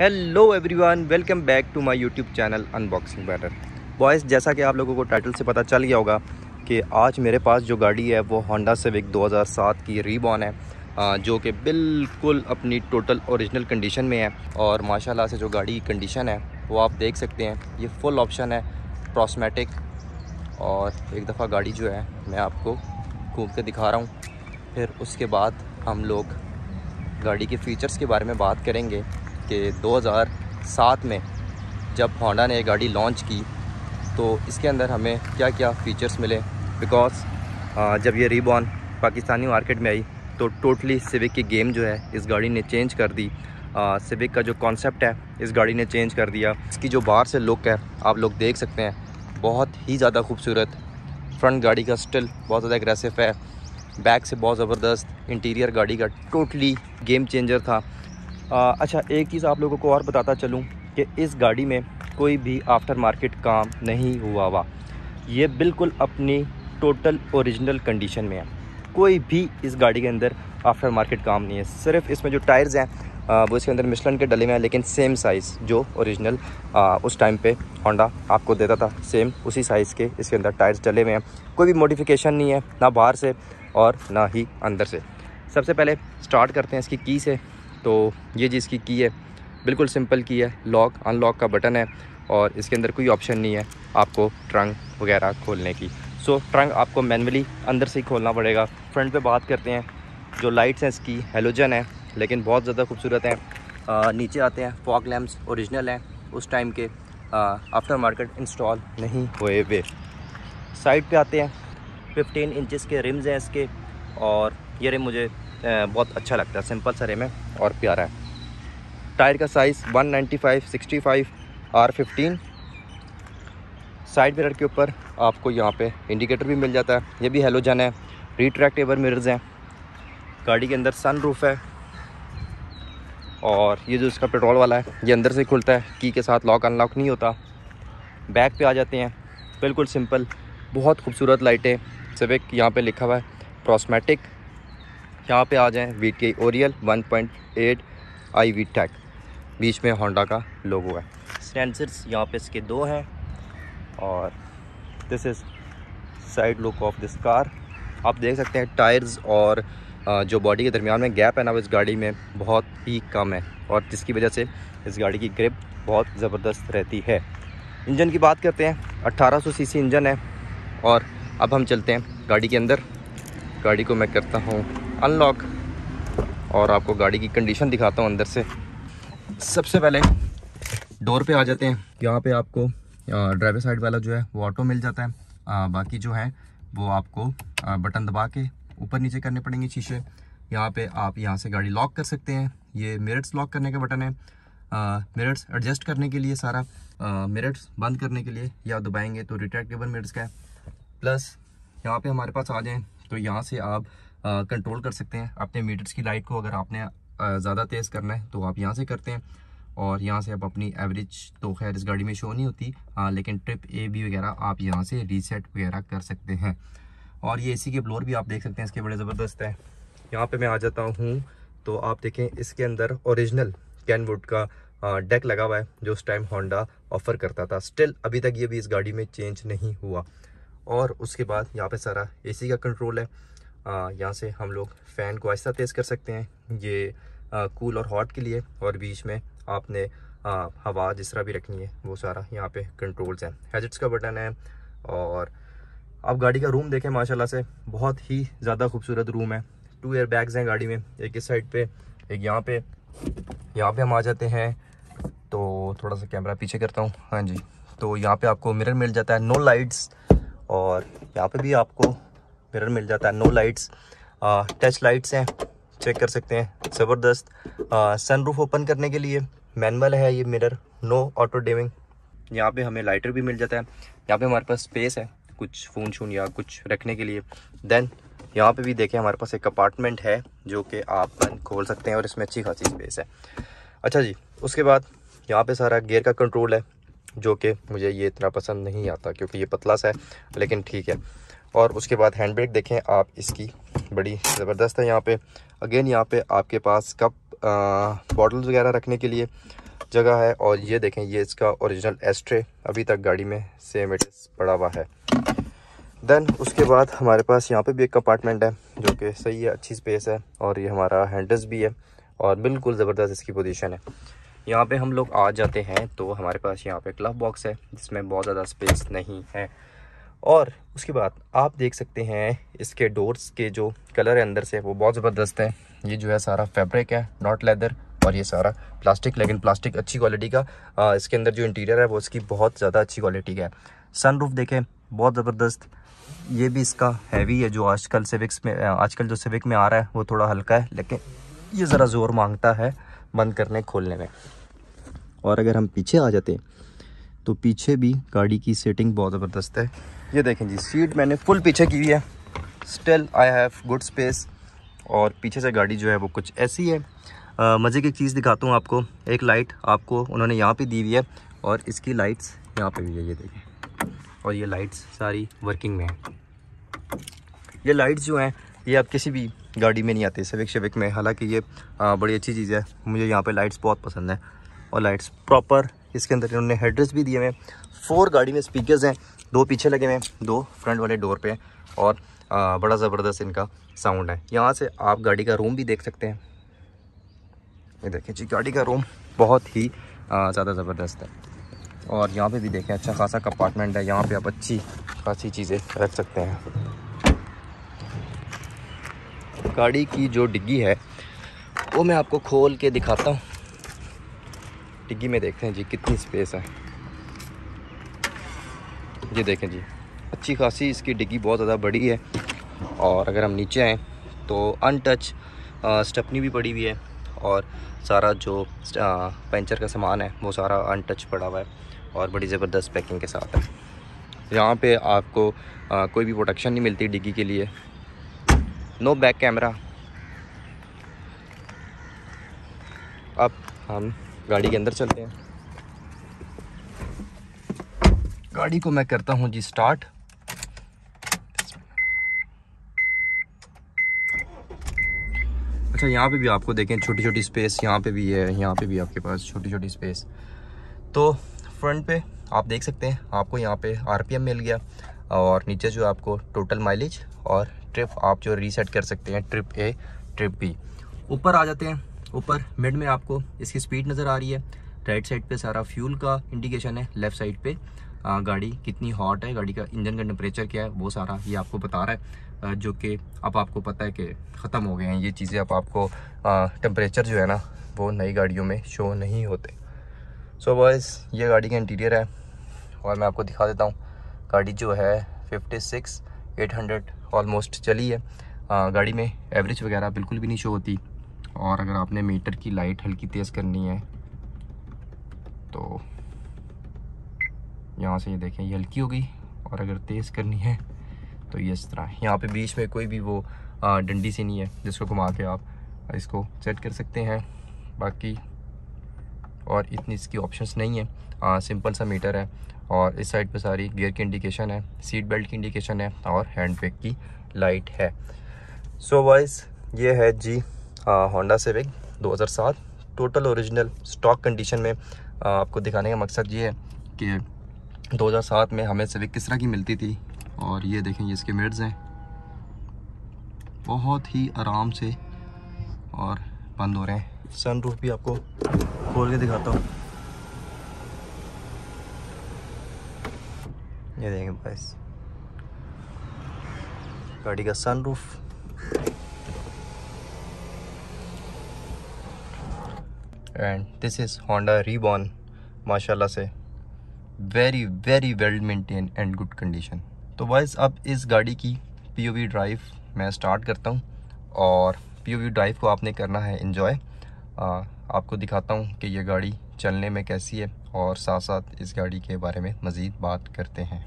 hello everyone welcome back to my YouTube channel unboxing better boys जैसा कि आप लोगों को टाइटल से पता चल गया होगा कि आज मेरे पास जो गाड़ी है वो होंडा सेविक 2007 की रीबॉन है जो कि बिल्कुल अपनी टोटल ओरिजिनल कंडीशन में है और माशाल्लाह से जो गाड़ी की कंडीशन है वो आप देख सकते हैं ये फुल ऑप्शन है प्रॉस्मेटिक और एक दफ़ा गाड़ी जो है मैं आपको घूम के दिखा रहा हूँ फिर उसके बाद हम लोग गाड़ी के फ़ीचर्स के बारे में बात करेंगे कि 2007 में जब होंडा ने गाड़ी लॉन्च की तो इसके अंदर हमें क्या क्या फ़ीचर्स मिले बिकॉज जब ये रिबॉन पाकिस्तानी मार्केट में आई तो टोटली सिविक की गेम जो है इस गाड़ी ने चेंज कर दी सिविक का जो कॉन्सेप्ट है इस गाड़ी ने चेंज कर दिया इसकी जो बाहर से लुक है आप लोग देख सकते हैं बहुत ही ज़्यादा खूबसूरत फ्रंट गाड़ी का स्टिल बहुत ज़्यादा एग्रेसिव है बैक से बहुत ज़बरदस्त इंटीरियर गाड़ी का टोटली गेम चेंजर था आ, अच्छा एक चीज़ आप लोगों को और बताता चलूँ कि इस गाड़ी में कोई भी आफ्टर मार्केट काम नहीं हुआ हुआ ये बिल्कुल अपनी टोटल ओरिजिनल कंडीशन में है कोई भी इस गाड़ी के अंदर आफ्टर मार्केट काम नहीं है सिर्फ इसमें जो टायर्स हैं वो इसके अंदर मिशलन के डले में हैं लेकिन सेम साइज़ जो ओरिजिनल उस टाइम पे होंडा आपको देता था सेम उसी साइज़ के इसके अंदर टायर्स डले हुए हैं कोई भी मॉडिफिकेशन नहीं है ना बाहर से और ना ही अंदर से सबसे पहले स्टार्ट करते हैं इसकी की से तो ये जी इसकी की है बिल्कुल सिंपल की है लॉक अनलॉक का बटन है और इसके अंदर कोई ऑप्शन नहीं है आपको ट्रंक वगैरह खोलने की सो so, ट्रंक आपको मैनुअली अंदर से ही खोलना पड़ेगा फ्रंट पे बात करते हैं जो लाइट्स हैं इसकी हेलोजन है लेकिन बहुत ज़्यादा खूबसूरत हैं आ, नीचे आते हैं फॉक लैम्प्स ओरिजिनल हैं उस टाइम के आफ्टर मार्केट इंस्टॉल नहीं हुए हुए साइड पे आते हैं 15 इंचेस के रिम्स हैं इसके और ये रिम मुझे बहुत अच्छा लगता है सिंपल सरे में और प्यारा है टायर का size 195 65 R fifteen side mirror के ऊपर आपको यहाँ पे इंडिकेटर भी मिल जाता है ये भी हेलोजन है रिट्रैक्टेबल मिरर्स हैं गाड़ी के अंदर सन रूफ है और ये जो इसका पेट्रोल वाला है ये अंदर से खुलता है की के साथ लॉक अनलॉक नहीं होता बैक पे आ जाते हैं बिल्कुल सिंपल बहुत खूबसूरत लाइटें सिविक यहाँ पे लिखा हुआ है प्रोस्मेटिक यहाँ पे आ जाएँ V T Oriel one point eight I V tech बीच में होंडा का लोगो है सेंसर्स यहाँ पे इसके दो हैं और this is side look of this car आप देख सकते हैं टायर्स और जो बॉडी के दरमियान में गैप है ना वो इस गाड़ी में बहुत ही कम है और जिसकी वजह से इस गाड़ी की ग्रिप बहुत ज़बरदस्त रहती है इंजन की बात करते हैं 1800 सीसी इंजन है और अब हम चलते हैं गाड़ी के अंदर गाड़ी को मैं करता हूँ अनलॉक और आपको गाड़ी की कंडीशन दिखाता हूँ अंदर से सबसे पहले डोर पे आ जाते हैं यहाँ पे आपको ड्राइवर साइड वाला जो है वो ऑटो मिल जाता है आ, बाकी जो है वो आपको आ, बटन दबा के ऊपर नीचे करने पड़ेंगे शीशे यहाँ पे आप यहाँ से गाड़ी लॉक कर सकते हैं ये मिरट्स लॉक करने का बटन है मिरट्स एडजस्ट करने के लिए सारा मिरट्स बंद करने के लिए या दबाएंगे तो रिट्रैक्टेबल मिरट्स का है प्लस यहाँ पे हमारे पास आ जाएँ तो यहाँ से आप कंट्रोल कर सकते हैं अपने मीटर्स की लाइट को अगर आपने ज़्यादा तेज़ करना है तो आप यहाँ से करते हैं और यहाँ से आप अपनी एवरेज तो खैर इस गाड़ी में शो नहीं होती आ, लेकिन ट्रिप ए बी वगैरह आप यहाँ से रीसेट वगैरह कर सकते हैं और ये एसी के ब्लोर भी आप देख सकते हैं इसके बड़े ज़बरदस्त हैं यहाँ पे मैं आ जाता हूँ तो आप देखें इसके अंदर ओरिजिनल कैनवुड का डेक लगा हुआ है जो उस टाइम होंडा ऑफ़र करता था स्टिल अभी तक ये भी इस गाड़ी में चेंज नहीं हुआ और उसके बाद यहाँ पर सारा ए का कंट्रोल है यहाँ से हम लोग फ़ैन को आहिस्ता तेज़ कर सकते हैं ये आ, कूल और हॉट के लिए और बीच में आपने आ, हवा जिस तरह भी रखनी है वो सारा यहाँ पे कंट्रोल्स हैं हेजट्स का बटन है और आप गाड़ी का रूम देखें माशाल्लाह से बहुत ही ज़्यादा खूबसूरत रूम है टू एयर बैग्स हैं गाड़ी में एक इस साइड पे एक यहाँ पे यहाँ पे हम आ जाते हैं तो थोड़ा सा कैमरा पीछे करता हूँ हाँ जी तो यहाँ पर आपको मिरर मिल जाता है नो लाइट्स और यहाँ पे भी आपको मिरर मिल जाता है नो लाइट्स टच लाइट्स हैं चेक कर सकते हैं ज़बरदस्त सनरूफ ओपन करने के लिए मैनुअल है ये मिरर नो ऑटो डेविंग यहाँ पे हमें लाइटर भी मिल जाता है यहाँ पे हमारे पास स्पेस है कुछ फ़ोन शून या कुछ रखने के लिए देन यहाँ पे भी देखें हमारे पास एक अपार्टमेंट है जो कि आप बंद खोल सकते हैं और इसमें अच्छी खासी स्पेस है अच्छा जी उसके बाद यहाँ पे सारा गेयर का कंट्रोल है जो कि मुझे ये इतना पसंद नहीं आता क्योंकि ये पतला सा है लेकिन ठीक है और उसके बाद हैंड ब्रेक देखें आप इसकी बड़ी ज़बरदस्त है यहाँ पे अगेन यहाँ पे आपके पास कप बॉटल्स वगैरह रखने के लिए जगह है और ये देखें ये इसका ओरिजिनल एस्ट्रे अभी तक गाड़ी में सेम इट पड़ा हुआ है देन उसके बाद हमारे पास यहाँ पे भी एक कंपार्टमेंट है जो कि सही है अच्छी स्पेस है और ये हमारा हैंडल्स भी है और बिल्कुल ज़बरदस्त इसकी पोजीशन है यहाँ पे हम लोग आ जाते हैं तो हमारे पास यहाँ पे क्लब बॉक्स है जिसमें बहुत ज़्यादा स्पेस नहीं है और उसके बाद आप देख सकते हैं इसके डोर्स के जो कलर है अंदर से वो बहुत ज़बरदस्त है ये जो है सारा फैब्रिक है नॉट लेदर और ये सारा प्लास्टिक लेकिन प्लास्टिक अच्छी क्वालिटी का आ, इसके अंदर जो इंटीरियर है वो इसकी बहुत ज़्यादा अच्छी क्वालिटी का है सनरूफ देखें बहुत ज़बरदस्त ये भी इसका हैवी है जो आजकल सिविक्स में आजकल जो सिविक में आ रहा है वो थोड़ा हल्का है लेकिन ये ज़रा ज़ोर मांगता है बंद करने खोलने में और अगर हम पीछे आ जाते तो पीछे भी गाड़ी की सेटिंग बहुत ज़बरदस्त है ये देखें जी सीट मैंने फुल पीछे की हुई है still I have good space और पीछे से गाड़ी जो है वो कुछ ऐसी है मज़े की चीज़ दिखाता हूँ आपको एक लाइट आपको उन्होंने यहाँ पे दी हुई है और इसकी लाइट्स यहाँ पे भी है ये देखें और ये लाइट्स सारी वर्किंग में हैं ये लाइट्स जो हैं ये आप किसी भी गाड़ी में नहीं आते सविक शविक में हालाँकि ये आ, बड़ी अच्छी चीज़ है मुझे यहाँ पर लाइट्स बहुत पसंद है और लाइट्स प्रॉपर इसके अंदर इन्होंने हेड्रेस भी दिए हुए हैं फोर गाड़ी में स्पीकर्स हैं दो पीछे लगे हुए हैं दो फ्रंट वाले डोर पे हैं और आ, बड़ा ज़बरदस्त इनका साउंड है यहाँ से आप गाड़ी का रूम भी देख सकते हैं ये देखिए जी गाड़ी का रूम बहुत ही ज़्यादा ज़बरदस्त है और यहाँ पे भी देखें अच्छा खासा कंपार्टमेंट है यहाँ पे आप अच्छी खासी चीज़ें रख सकते हैं गाड़ी की जो डिग्गी है वो मैं आपको खोल के दिखाता हूँ डिग्गी में देखते हैं जी कितनी स्पेस है ये देखें जी अच्छी खासी इसकी डिग्गी बहुत ज़्यादा बड़ी है और अगर हम नीचे आएँ तो अनटच स्टपनी भी पड़ी हुई है और सारा जो पंचर का सामान है वो सारा अनटच पड़ा हुआ है और बड़ी ज़बरदस्त पैकिंग के साथ है यहाँ पे आपको आ, कोई भी प्रोटेक्शन नहीं मिलती डिग्गी के लिए नो बैक कैमरा अब हम गाड़ी के अंदर चलते हैं गाड़ी को मैं करता हूँ जी स्टार्ट अच्छा यहाँ पे भी आपको देखें छोटी छोटी स्पेस यहाँ पे भी है यहाँ पे भी आपके पास छोटी छोटी स्पेस तो फ्रंट पे आप देख सकते हैं आपको यहाँ पे आरपीएम मिल गया और नीचे जो आपको टोटल माइलेज और ट्रिप आप जो रीसेट कर सकते हैं ट्रिप ए ट्रिप बी ऊपर आ जाते हैं ऊपर मिड में आपको इसकी स्पीड नज़र आ रही है राइट साइड पे सारा फ्यूल का इंडिकेशन है लेफ्ट साइड पे आ, गाड़ी कितनी हॉट है गाड़ी का इंजन का टेम्परेचर क्या है वो सारा ये आपको बता रहा है जो कि अब आपको पता है कि ख़त्म हो गए हैं ये चीज़ें अब आपको टेम्परेचर जो है ना वो नई गाड़ियों में शो नहीं होते सो so बस ये गाड़ी का इंटीरियर है और मैं आपको दिखा देता हूँ गाड़ी जो है fifty six eight hundred almost चली है आ, गाड़ी में एवरेज वगैरह बिल्कुल भी नहीं शो होती और अगर आपने मीटर की लाइट हल्की तेज़ करनी है तो यहाँ से ये देखें ये हल्की गई और अगर तेज़ करनी है तो ये इस तरह यहाँ पे बीच में कोई भी वो डंडी सी नहीं है जिसको घुमा के आप इसको सेट कर सकते हैं बाकी और इतनी इसकी ऑप्शंस नहीं है आ, सिंपल सा मीटर है और इस साइड पे सारी गियर की इंडिकेशन है सीट बेल्ट की इंडिकेशन है और हैंड ब्रेक की लाइट है सो so वाइस ये है जी होंडा हज़ार 2007 टोटल ओरिजिनल स्टॉक कंडीशन में आ, आपको दिखाने का मकसद ये है कि 2007 में हमें सेविक किस तरह की मिलती थी और ये देखें ये इसके मेड्स हैं बहुत ही आराम से और बंद हो रहे हैं सन रूफ भी आपको खोल के दिखाता हूँ ये देखें बस गाड़ी का sunroof and this is Honda reborn माशाल्लाह से very very well maintain and good condition तो वाइज अब इस गाड़ी की पीओवी ड्राइव मैं स्टार्ट करता हूँ और पीओवी ड्राइव को आपने करना है इन्जॉय आपको दिखाता हूँ कि यह गाड़ी चलने में कैसी है और साथ साथ इस गाड़ी के बारे में मज़ीद बात करते हैं